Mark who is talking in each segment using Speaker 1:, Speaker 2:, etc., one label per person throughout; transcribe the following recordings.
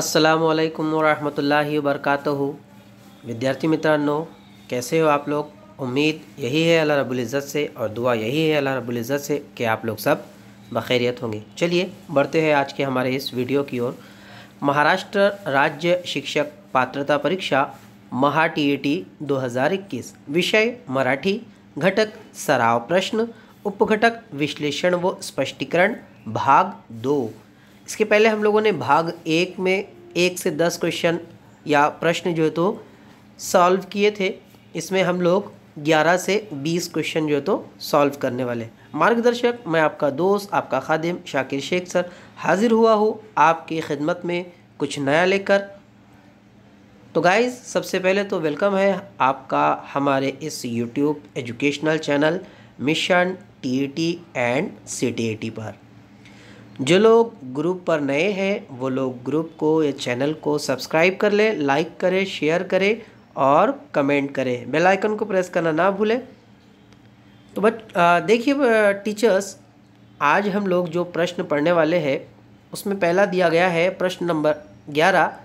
Speaker 1: असलकम वरहमतुल्लाहि वबरकातुहु विद्यार्थी मित्रांनो कैसे हो आप लोग उम्मीद यही है अल्लाह रब्बुल इज़्ज़त से और दुआ यही है अल्लाह रब्बुल इज़्ज़त से कि आप लोग सब बखैरियत होंगे चलिए बढ़ते हैं आज के हमारे इस वीडियो की ओर महाराष्ट्र राज्य शिक्षक पात्रता परीक्षा महा टी ई टी दो विषय मराठी घटक सराव प्रश्न उपघटक विश्लेषण व स्पष्टीकरण भाग दो इसके पहले हम लोगों ने भाग एक में एक से दस क्वेश्चन या प्रश्न जो है तो सॉल्व किए थे इसमें हम लोग ग्यारह से बीस क्वेश्चन जो है तो सॉल्व करने वाले मार्गदर्शक मैं आपका दोस्त आपका खादिम शाकिर शेख सर हाज़िर हुआ हूँ आपकी खिदमत में कुछ नया लेकर तो गाइज सबसे पहले तो वेलकम है आपका हमारे इस YouTube educational channel mission T E T and C T E T पर जो लोग ग्रुप पर नए हैं वो लोग ग्रुप को या चैनल को सब्सक्राइब कर लें लाइक करें शेयर करें और कमेंट करें बेल आइकन को प्रेस करना ना भूलें तो बट देखिए टीचर्स आज हम लोग जो प्रश्न पढ़ने वाले हैं उसमें पहला दिया गया है प्रश्न नंबर ग्यारह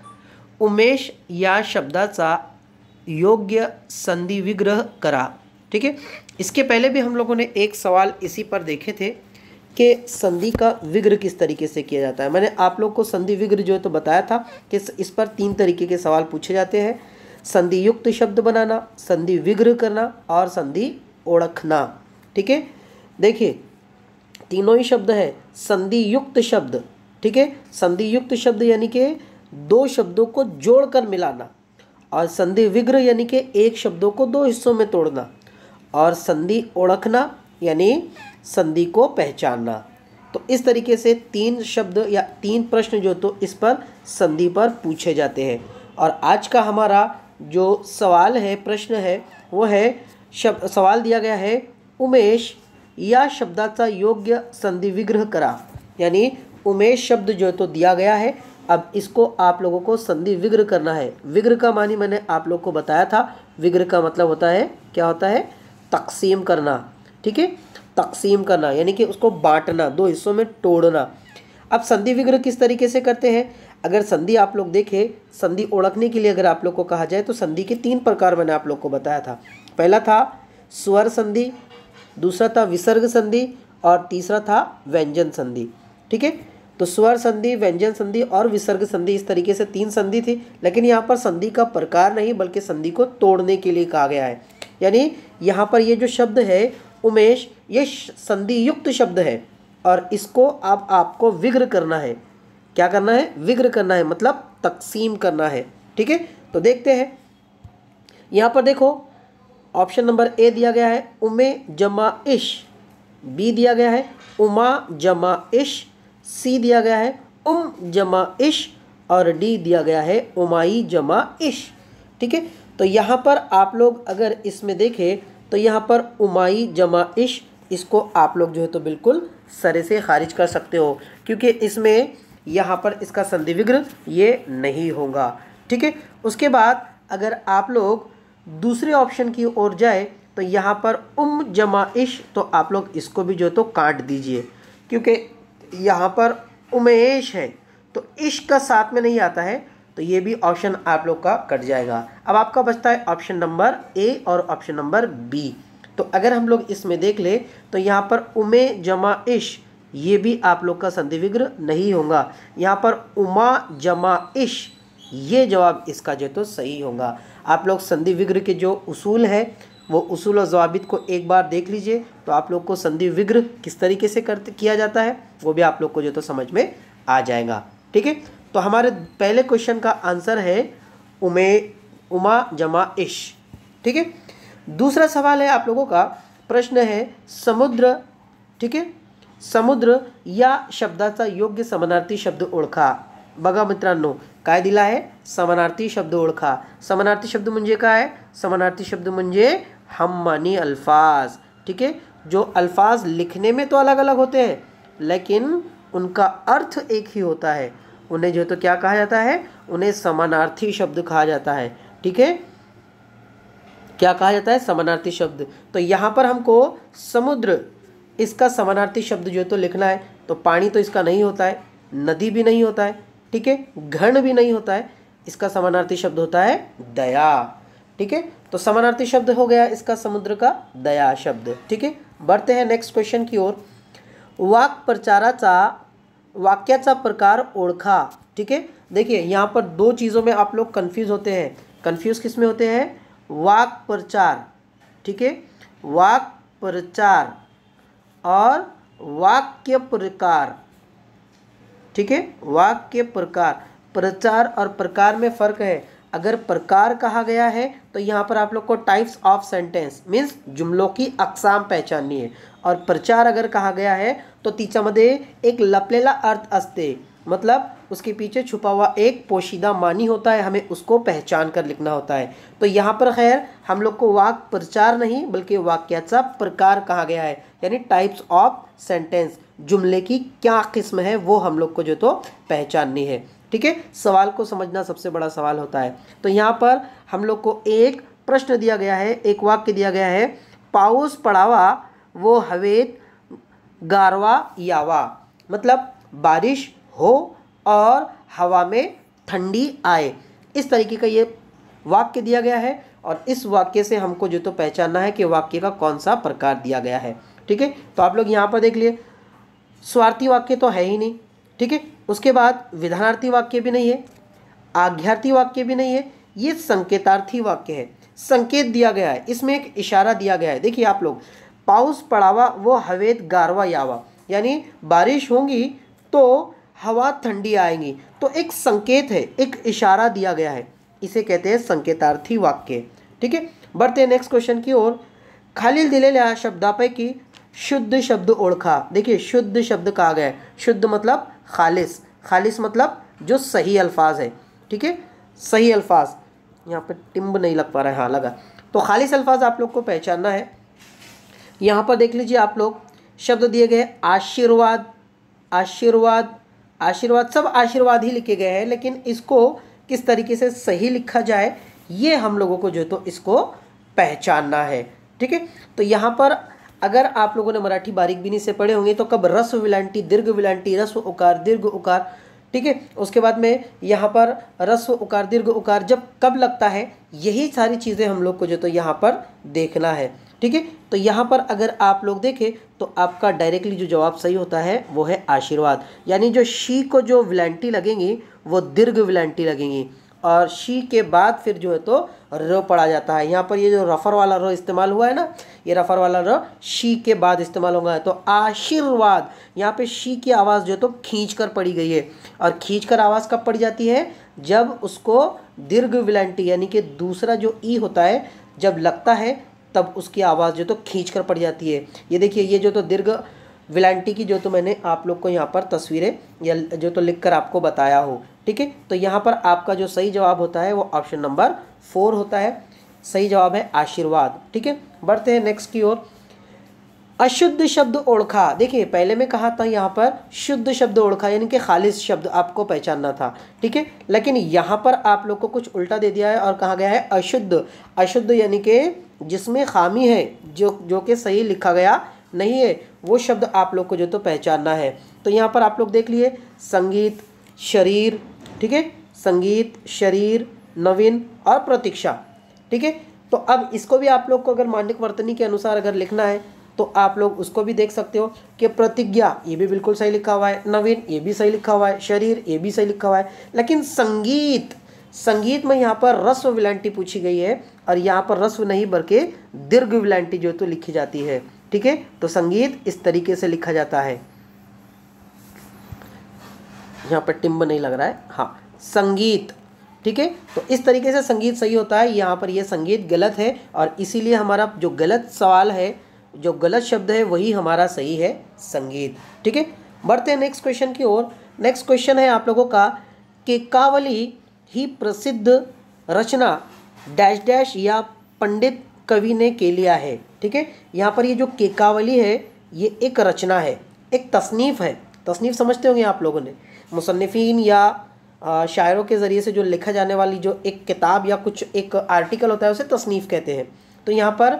Speaker 1: उमेश या शब्दाचा योग्य संधि विग्रह करा ठीक है इसके पहले भी हम लोगों ने एक सवाल इसी पर देखे थे के संधि का विग्रह किस तरीके से किया जाता है मैंने आप लोग को संधि विग्रह जो है तो बताया था कि इस पर तीन तरीके के सवाल पूछे जाते हैं संधि युक्त शब्द बनाना संधि विग्रह करना और संधि ओढ़खना ठीक है देखिए तीनों ही शब्द है संधि युक्त शब्द ठीक है संधि युक्त शब्द यानी कि दो शब्दों को जोड़कर मिलाना और संधि विग्रह यानी कि एक शब्दों को दो हिस्सों में तोड़ना और संधि ओढ़खना यानी संधि को पहचानना तो इस तरीके से तीन शब्द या तीन प्रश्न जो तो इस पर संधि पर पूछे जाते हैं और आज का हमारा जो सवाल है प्रश्न है वो है शब्द सवाल दिया गया है उमेश या शब्दाचा योग्य संधि विग्रह करा यानी उमेश शब्द जो है तो दिया गया है अब इसको आप लोगों को संधि विग्रह करना है विग्रह का मानी मैंने आप लोग को बताया था विग्रह का मतलब होता है क्या होता है तकसीम करना ठीक है तकसीम करना यानी कि उसको बांटना दो हिस्सों में तोड़ना अब संधि विग्रह किस तरीके से करते हैं अगर संधि आप लोग देखें संधि ओढ़कने के लिए अगर आप लोग को कहा जाए तो संधि के तीन प्रकार मैंने आप लोग को बताया था पहला था स्वर संधि दूसरा था विसर्ग संधि और तीसरा था व्यंजन संधि ठीक है तो स्वर संधि व्यंजन संधि और विसर्ग संधि इस तरीके से तीन संधि थी लेकिन यहाँ पर संधि का प्रकार नहीं बल्कि संधि को तोड़ने के लिए कहा गया है यानी यहाँ पर ये जो शब्द है उमेश ये संधि युक्त शब्द है और इसको अब आपको विग्र करना है क्या करना है विग्र करना है मतलब तकसीम करना है ठीक है तो देखते हैं यहाँ पर देखो ऑप्शन नंबर ए दिया गया है उमे जमा इश बी दिया गया है उमा जमा इश सी दिया गया है उम जमा इश और डी दिया गया है उमाई जमा इश ठीक है तो यहाँ पर आप लोग अगर इसमें देखें तो यहाँ पर उमाई इश इसको आप लोग जो है तो बिल्कुल सरे से खारिज कर सकते हो क्योंकि इसमें यहाँ पर इसका संधि विग्र ये नहीं होगा ठीक है उसके बाद अगर आप लोग दूसरे ऑप्शन की ओर जाए तो यहाँ पर उम इश तो आप लोग इसको भी जो है तो काट दीजिए क्योंकि यहाँ पर उमेश है तो इश्क का साथ में नहीं आता है तो ये भी ऑप्शन आप लोग का कट जाएगा अब आपका बचता है ऑप्शन नंबर ए और ऑप्शन नंबर बी तो अगर हम लोग इसमें देख ले तो यहाँ पर उमे जमा इश ये भी आप लोग का संधि विग्रह नहीं होगा यहाँ पर उमा जमा इश ये जवाब इसका जो तो सही होगा आप लोग संधि विग्रह के जो उसूल है वो उसूल और जवाबित को एक बार देख लीजिए तो आप लोग को संधि विग्रह किस तरीके से कर किया जाता है वो भी आप लोग को जो तो समझ में आ जाएगा ठीक है तो हमारे पहले क्वेश्चन का आंसर है उमे उमा जमा इश ठीक है दूसरा सवाल है आप लोगों का प्रश्न है समुद्र ठीक है समुद्र या शब्दाचा योग्य समानार्थी शब्द ओळखा बघा मित्रांनो काय दिला आहे समानार्थी शब्द ओळखा समानार्थी शब्द म्हणजे काय समानार्थी शब्द म्हणजे मानी अल्फाज ठीक है जो अल्फाज लिखने में तो अलग अलग होते हैं लेकिन उनका अर्थ एक ही होता है उन्हें जो तो क्या कहा जाता है उन्हें समानार्थी शब्द कहा जाता है ठीक है क्या कहा जाता है समानार्थी शब्द तो यहाँ पर हमको समुद्र इसका समानार्थी शब्द जो है तो लिखना है तो पानी तो इसका नहीं होता है नदी भी नहीं होता है ठीक है घन भी नहीं होता है इसका समानार्थी शब्द होता है दया ठीक है तो समानार्थी शब्द हो गया इसका समुद्र का दया शब्द ठीक है बढ़ते हैं नेक्स्ट क्वेश्चन की ओर वाक् प्रचाराचा वाक्याचा प्रकार ओळखा ठीक है देखिए यहाँ पर दो चीज़ों में आप लोग कन्फ्यूज़ होते हैं कन्फ्यूज़ किस में होते हैं वाक प्रचार ठीक है वाक प्रचार और वाक्य प्रकार ठीक है वाक्य प्रकार प्रचार और प्रकार में फ़र्क है अगर प्रकार कहा गया है तो यहाँ पर आप लोग को टाइप्स ऑफ सेंटेंस मीन्स जुमलों की अकसाम पहचाननी है और प्रचार अगर कहा गया है तो तीचा मदे एक लपलेला अर्थ अस्ते मतलब उसके पीछे छुपा हुआ एक पोशीदा मानी होता है हमें उसको पहचान कर लिखना होता है तो यहाँ पर खैर हम लोग को वाक प्रचार नहीं बल्कि वाक्याचा प्रकार कहा गया है यानी टाइप्स ऑफ सेंटेंस जुमले की क्या किस्म है वो हम लोग को जो तो पहचाननी है ठीक है सवाल को समझना सबसे बड़ा सवाल होता है तो यहाँ पर हम लोग को एक प्रश्न दिया गया है एक वाक्य दिया गया है पाउस पड़ावा वो हवेत गारवा यावा मतलब बारिश हो और हवा में ठंडी आए इस तरीके का ये वाक्य दिया गया है और इस वाक्य से हमको जो तो पहचानना है कि वाक्य का कौन सा प्रकार दिया गया है ठीक है तो आप लोग यहाँ पर देख लिए स्वार्थी वाक्य तो है ही नहीं ठीक है उसके बाद विधानार्थी वाक्य भी नहीं है आज्ञार्थी वाक्य भी नहीं है ये संकेतार्थी वाक्य है संकेत दिया गया है इसमें एक इशारा दिया गया है देखिए आप लोग पाउस पड़ावा वो हवेत गारवा यावा यानी बारिश होगी तो हवा ठंडी आएंगी तो एक संकेत है एक इशारा दिया गया है इसे कहते हैं संकेतार्थी वाक्य ठीक है बढ़ते हैं नेक्स्ट क्वेश्चन की ओर लिया दिलेल्या की शुद्ध शब्द ओढ़खा देखिए शुद्ध शब्द कहा गया है शुद्ध मतलब खालिस खालिस मतलब जो सही अल्फाज है ठीक है सही अल्फाज यहाँ पर टिम्ब नहीं लग पा रहा है हाँ लगा तो खालिस अल्फाज आप लोग को पहचानना है यहाँ पर देख लीजिए आप लोग शब्द दिए गए आशीर्वाद आशीर्वाद आशीर्वाद सब आशीर्वाद ही लिखे गए हैं लेकिन इसको किस तरीके से सही लिखा जाए ये हम लोगों को जो तो इसको पहचानना है ठीक है तो यहाँ पर अगर आप लोगों ने मराठी बारीक बीनी से पढ़े होंगे तो कब रस्व विलांटी दीर्घ विलांटी रस्व उकार दीर्घ उकार ठीक है उसके बाद में यहाँ पर रस्व उकार दीर्घ उकार जब कब लगता है यही सारी चीज़ें हम लोग को जो तो यहाँ पर देखना है ठीक है तो यहाँ पर अगर आप लोग देखें तो आपका डायरेक्टली जो जवाब सही होता है वो है आशीर्वाद यानी जो शी को जो विलांटी लगेंगी वो दीर्घ विलांटी लगेंगी और शी के बाद फिर जो है तो र पढ़ा जाता है यहाँ पर ये जो रफ़र वाला र इस्तेमाल हुआ है ना ये रफ़र वाला र शी के बाद इस्तेमाल होगा तो आशीर्वाद यहाँ पे शी की आवाज़ जो है तो खींच कर पड़ी गई है और खींच कर आवाज़ कब पड़ी जाती है जब उसको दीर्घ विलंटी यानी कि दूसरा जो ई होता है जब लगता है तब उसकी आवाज़ जो तो खींच कर पड़ जाती है ये देखिए ये जो तो दीर्घ विलंटी की जो तो मैंने आप लोग को यहाँ पर तस्वीरें या जो तो लिख कर आपको बताया हो ठीक है तो यहाँ पर आपका जो सही जवाब होता है वो ऑप्शन नंबर फोर होता है सही जवाब है आशीर्वाद ठीक है बढ़ते हैं नेक्स्ट की ओर अशुद्ध शब्द ओढ़खा देखिए पहले मैं कहा था यहाँ पर शुद्ध शब्द ओढ़खा यानी कि खालिश शब्द आपको पहचानना था ठीक है लेकिन यहाँ पर आप लोग को कुछ उल्टा दे दिया है और कहा गया है अशुद्ध अशुद्ध यानी कि जिसमें खामी है जो जो कि सही लिखा गया नहीं है वो शब्द आप लोग को जो तो पहचानना है तो यहाँ पर आप लोग देख लिए संगीत शरीर ठीक है संगीत शरीर नवीन और प्रतीक्षा ठीक है तो अब इसको भी आप लोग को अगर मांडिक वर्तनी के अनुसार अगर लिखना है तो आप लोग उसको भी देख सकते हो कि प्रतिज्ञा ये भी बिल्कुल सही लिखा हुआ है नवीन ये भी सही लिखा हुआ है शरीर ये भी सही लिखा हुआ है लेकिन संगीत संगीत में यहाँ पर रस्व विलांटी पूछी गई है और यहाँ पर रस्व नहीं बल्कि दीर्घ विलांटी जो तो लिखी जाती है ठीक है तो संगीत इस तरीके से लिखा जाता है यहाँ पर टिम्ब नहीं लग रहा है हाँ संगीत ठीक है तो इस तरीके से संगीत सही होता है यहाँ पर यह संगीत गलत है और इसीलिए हमारा जो गलत सवाल है जो गलत शब्द है वही हमारा सही है संगीत ठीक है बढ़ते हैं नेक्स्ट क्वेश्चन की ओर नेक्स्ट क्वेश्चन है आप लोगों का कि कावली ही प्रसिद्ध रचना डैश डैश या पंडित कवि ने के लिया है ठीक है यहाँ पर ये जो केकावली है ये एक रचना है एक तसनीफ़ है तसनीफ़ समझते होंगे आप लोगों ने मुसनफ़ीन या शायरों के ज़रिए से जो लिखा जाने वाली जो एक किताब या कुछ एक आर्टिकल होता है उसे तसनीफ़ कहते हैं तो यहाँ पर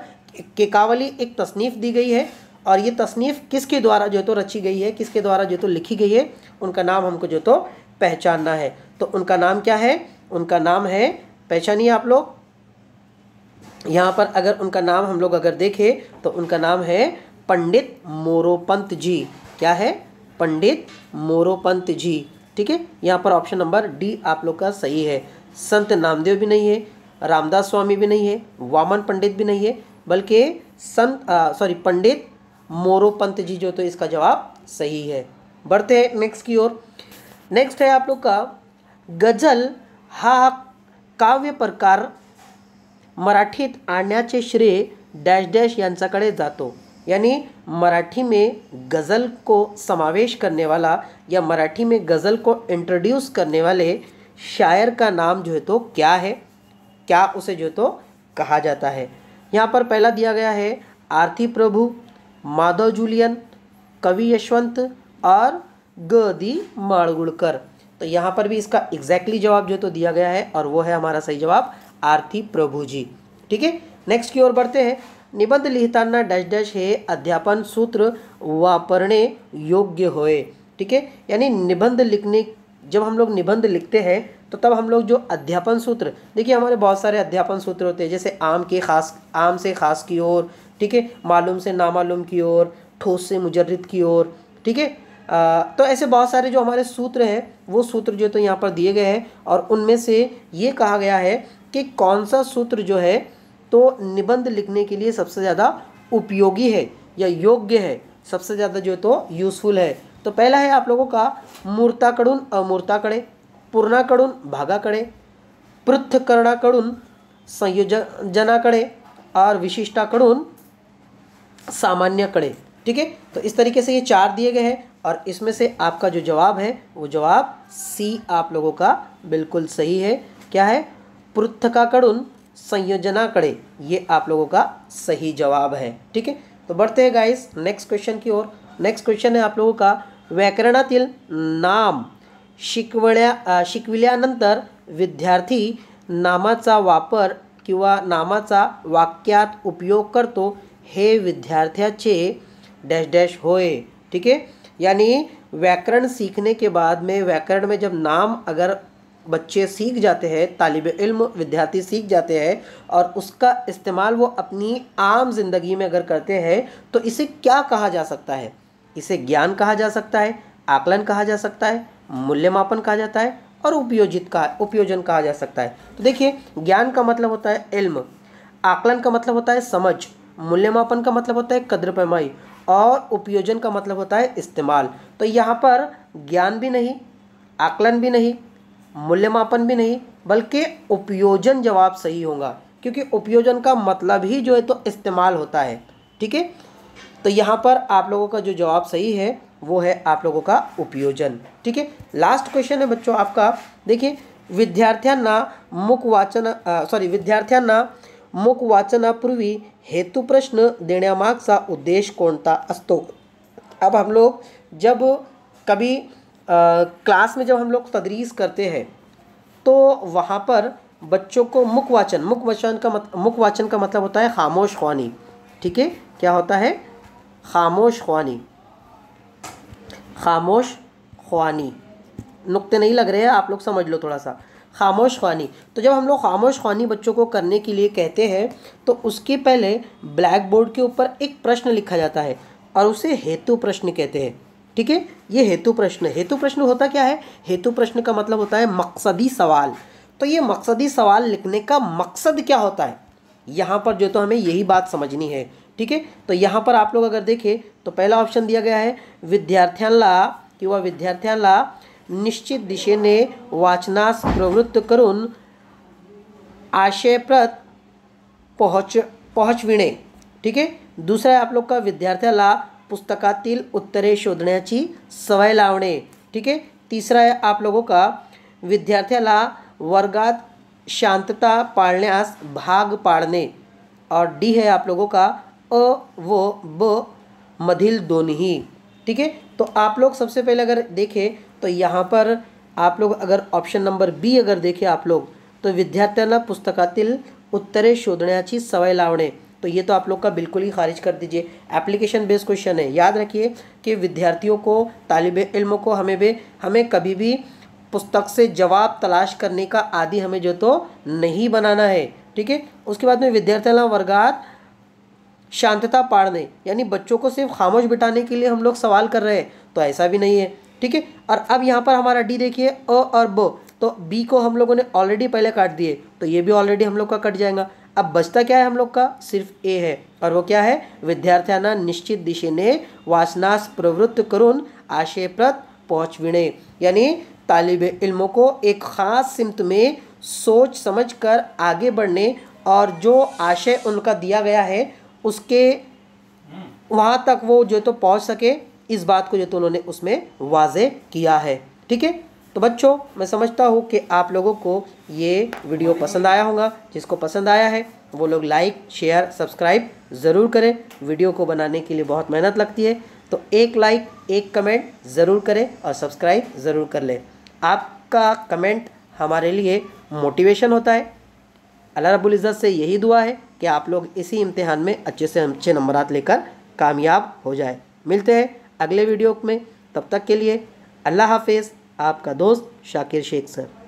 Speaker 1: केकावली एक तसनीफ़ दी गई है और ये तसनीफ़ किसके द्वारा जो तो रची गई है किसके द्वारा जो तो लिखी गई है उनका नाम हमको जो तो पहचानना है तो उनका नाम क्या है उनका नाम है पहचानिए आप लोग यहाँ पर अगर उनका नाम हम लोग अगर देखें तो उनका नाम है पंडित मोरोपंत जी क्या है पंडित मोरोपंत जी ठीक है यहाँ पर ऑप्शन नंबर डी आप लोग का सही है संत नामदेव भी नहीं है रामदास स्वामी भी नहीं है वामन पंडित भी नहीं है बल्कि संत सॉरी पंडित मोरोपंत जी जो तो इसका जवाब सही है बढ़ते हैं नेक्स्ट की ओर नेक्स्ट है आप लोग का गजल हा काव्य प्रकार मराठीत आणण्याचे श्रेय डॅश डॅश यांच्याकडे जातो यानी मराठी में गज़ल को समावेश करने वाला या मराठी में गज़ल को इंट्रोड्यूस करने वाले शायर का नाम जो है तो क्या है क्या उसे जो है तो कहा जाता है यहाँ पर पहला दिया गया है आरती प्रभु माधव जूलियन कवि यशवंत और गदी माड़गुड़कर तो यहाँ पर भी इसका एग्जैक्टली जवाब जो तो दिया गया है और वो है हमारा सही जवाब आरती प्रभु जी ठीक है नेक्स्ट की ओर बढ़ते हैं निबंध लिखता डैश डैश हे अध्यापन सूत्र वापरने योग्य होए ठीक है यानी निबंध लिखने जब हम लोग निबंध लिखते हैं तो तब हम लोग जो अध्यापन सूत्र देखिए हमारे बहुत सारे अध्यापन सूत्र होते हैं जैसे आम के खास आम से खास की ओर ठीक है मालूम से नामालूम की ओर ठोस से मुजरद की ओर ठीक है तो ऐसे बहुत सारे जो हमारे सूत्र हैं वो सूत्र जो तो यहाँ पर दिए गए हैं और उनमें से ये कहा गया है कि कौन सा सूत्र जो है तो निबंध लिखने के लिए सबसे ज़्यादा उपयोगी है या योग्य है सबसे ज़्यादा जो है तो यूज़फुल है तो पहला है आप लोगों का मूर्ताकडून अमूर्ताकडे पूर्णाकडून भागाकडे पृथ्थकरणाकडून संयोजनाकडे और विशिष्टाकडून सामान्यकडे ठीक है तो इस तरीके से ये चार दिए गए हैं और इसमें से आपका जो जवाब है वो जवाब सी आप लोगों का बिल्कुल सही है क्या है पृथ्थकाकडून संयोजना संयोजनाकडे ये आप लोगों का सही जवाब है ठीक है तो बढ़ते हैं गाइस नेक्स्ट क्वेश्चन की ओर नेक्स्ट क्वेश्चन है आप लोगों का व्याकरणातील नाम शिकव्या शिकविल्यानंतर विद्यार्थी नामाचा वापर कि नामाचा वाक्यात उपयोग करतो हे विद्यार्थ्याचे डैश डैश होए ठीक है यानी व्याकरण सीखने के बाद में व्याकरण में जब नाम अगर बच्चे सीख जाते हैं तालब इल्म विद्यार्थी सीख जाते हैं और उसका इस्तेमाल वो अपनी आम ज़िंदगी में अगर करते हैं तो इसे क्या कहा जा सकता है इसे ज्ञान कहा जा सकता है आकलन कहा जा सकता है मूल्यमापन कहा जाता है और उपयोजित कहा उपयोजन कहा जा सकता है तो देखिए ज्ञान का मतलब होता है इल्म आकलन का मतलब होता है समझ मूल्यमापन का मतलब होता है कदर पैमाई और उपयोजन का मतलब होता है इस्तेमाल तो यहाँ पर ज्ञान भी नहीं आकलन भी नहीं मूल्यमापन भी नहीं बल्कि उपयोजन जवाब सही होगा क्योंकि उपयोजन का मतलब ही जो है तो इस्तेमाल होता है ठीक है तो यहाँ पर आप लोगों का जो जवाब सही है वो है आप लोगों का उपयोजन ठीक है लास्ट क्वेश्चन है बच्चों आपका देखिए विद्यार्थ्यांना मुख वाचन सॉरी विद्यार्थ्यांना मुख वाचनापूर्वी हेतु प्रश्न उद्देश्य कौन था अस्तो अब हम लोग जब कभी क्लास में जब हम लोग तदरीस करते हैं तो वहाँ पर बच्चों को मुखवाचन मुखवाचन का मत मुखवाचन का मतलब होता है खामोश ख्वानी ठीक है क्या होता है खामोश ख्वानी खामोश ख्वानी नुक्ते नहीं लग रहे हैं आप लोग समझ लो थोड़ा सा खामोश ख्वानी तो जब हम लोग खामोश ख्वानी बच्चों को करने के लिए कहते हैं तो उसके पहले ब्लैक बोर्ड के ऊपर एक प्रश्न लिखा जाता है और उसे हेतु प्रश्न कहते हैं ठीक है ये हेतु प्रश्न हेतु प्रश्न होता क्या है हेतु प्रश्न का मतलब होता है मकसदी सवाल तो ये मकसदी सवाल लिखने का मकसद क्या होता है यहाँ पर जो तो हमें यही बात समझनी है ठीक है तो यहाँ पर आप लोग अगर देखें तो पहला ऑप्शन दिया गया है कि वह विद्यार्थियाला निश्चित ने वाचनास प्रवृत्त करून आशयप्रत पहुँच पहुँचविणे ठीक है दूसरा है आप लोग का विद्यार्थियाला पुस्तक उत्तरे शोधने की सवय लवने ठीक है तीसरा है आप लोगों का विद्यार्थ्याला वर्गात शांतता पालनेस भाग पाड़ने और डी है आप लोगों का अ व ब मधिल ही ठीक है तो आप लोग सबसे पहले अगर देखें तो यहाँ पर आप लोग अगर ऑप्शन नंबर बी अगर देखें आप लोग तो विद्यार्थ्यांना पुस्तक उत्तरे शोधने की सवय लवने तो ये तो आप लोग का बिल्कुल ही खारिज कर दीजिए एप्लीकेशन बेस्ड क्वेश्चन है याद रखिए कि विद्यार्थियों को तालब इल्म को हमें भी हमें कभी भी पुस्तक से जवाब तलाश करने का आदि हमें जो तो नहीं बनाना है ठीक है उसके बाद में विद्यार्थी वर्गात शांतता पाड़ने यानी बच्चों को सिर्फ खामोश बिठाने के लिए हम लोग सवाल कर रहे हैं तो ऐसा भी नहीं है ठीक है और अब यहाँ पर हमारा डी देखिए अ और ब तो बी को हम लोगों ने ऑलरेडी पहले काट दिए तो ये भी ऑलरेडी हम लोग का कट जाएगा अब बचता क्या है हम लोग का सिर्फ ए है और वो क्या है विद्यार्थियाना निश्चित ने वासनाश प्रवृत्त करून आशयप्रत पहुँचविणे यानी तालिब इल्मों को एक ख़ास सिमत में सोच समझ कर आगे बढ़ने और जो आशय उनका दिया गया है उसके वहाँ तक वो जो तो पहुँच सके इस बात को जो तो उन्होंने उसमें वाजे किया है ठीक है तो बच्चों मैं समझता हूँ कि आप लोगों को ये वीडियो पसंद आया होगा जिसको पसंद आया है वो लोग लाइक शेयर सब्सक्राइब ज़रूर करें वीडियो को बनाने के लिए बहुत मेहनत लगती है तो एक लाइक एक कमेंट ज़रूर करें और सब्सक्राइब ज़रूर कर लें आपका कमेंट हमारे लिए मोटिवेशन होता है अल्लाह रब्बुल इज़्ज़त से यही दुआ है कि आप लोग इसी इम्तिहान में अच्छे से अच्छे नंबर लेकर कामयाब हो जाए मिलते हैं अगले वीडियो में तब तक के लिए अल्लाह हाफिज़ आपका दोस्त शाकिर शेख सर